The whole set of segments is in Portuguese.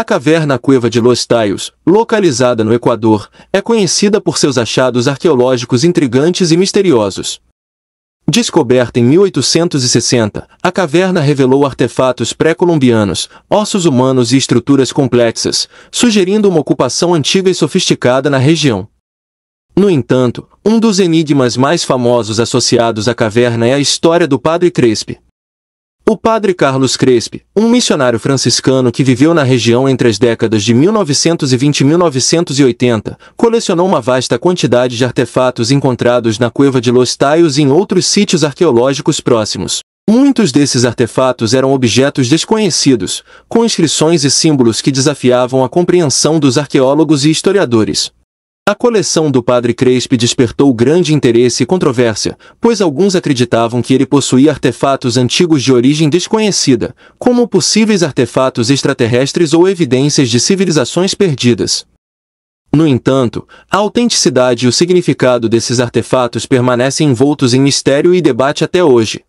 A caverna Cueva de Los Taios, localizada no Equador, é conhecida por seus achados arqueológicos intrigantes e misteriosos. Descoberta em 1860, a caverna revelou artefatos pré-colombianos, ossos humanos e estruturas complexas, sugerindo uma ocupação antiga e sofisticada na região. No entanto, um dos enigmas mais famosos associados à caverna é a história do Padre Crespi, o padre Carlos Crespi, um missionário franciscano que viveu na região entre as décadas de 1920 e 1980, colecionou uma vasta quantidade de artefatos encontrados na Cueva de Los Taios e em outros sítios arqueológicos próximos. Muitos desses artefatos eram objetos desconhecidos, com inscrições e símbolos que desafiavam a compreensão dos arqueólogos e historiadores. A coleção do padre Crespi despertou grande interesse e controvérsia, pois alguns acreditavam que ele possuía artefatos antigos de origem desconhecida, como possíveis artefatos extraterrestres ou evidências de civilizações perdidas. No entanto, a autenticidade e o significado desses artefatos permanecem envoltos em mistério e debate até hoje.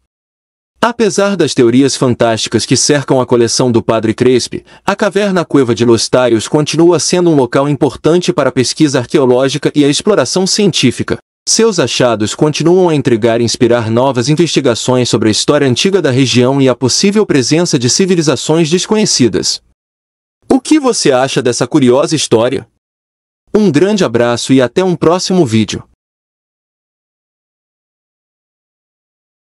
Apesar das teorias fantásticas que cercam a coleção do Padre Crespi, a caverna Cueva de Los Taios continua sendo um local importante para a pesquisa arqueológica e a exploração científica. Seus achados continuam a intrigar e inspirar novas investigações sobre a história antiga da região e a possível presença de civilizações desconhecidas. O que você acha dessa curiosa história? Um grande abraço e até um próximo vídeo.